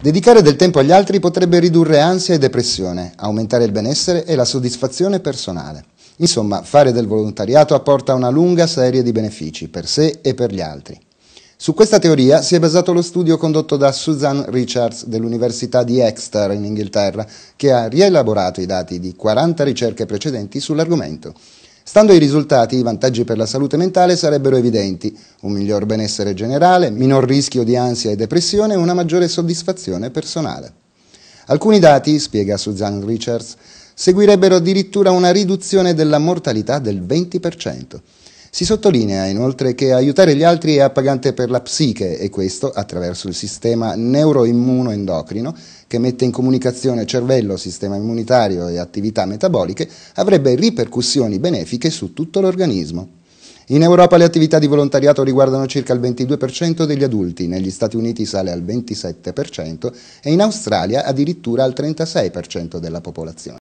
Dedicare del tempo agli altri potrebbe ridurre ansia e depressione, aumentare il benessere e la soddisfazione personale. Insomma, fare del volontariato apporta una lunga serie di benefici per sé e per gli altri. Su questa teoria si è basato lo studio condotto da Susan Richards dell'Università di Exeter in Inghilterra, che ha rielaborato i dati di 40 ricerche precedenti sull'argomento. Stando ai risultati, i vantaggi per la salute mentale sarebbero evidenti, un miglior benessere generale, minor rischio di ansia e depressione e una maggiore soddisfazione personale. Alcuni dati, spiega Suzanne Richards, seguirebbero addirittura una riduzione della mortalità del 20%. Si sottolinea inoltre che aiutare gli altri è appagante per la psiche e questo attraverso il sistema neuroimmunoendocrino che mette in comunicazione cervello, sistema immunitario e attività metaboliche avrebbe ripercussioni benefiche su tutto l'organismo. In Europa le attività di volontariato riguardano circa il 22% degli adulti, negli Stati Uniti sale al 27% e in Australia addirittura al 36% della popolazione.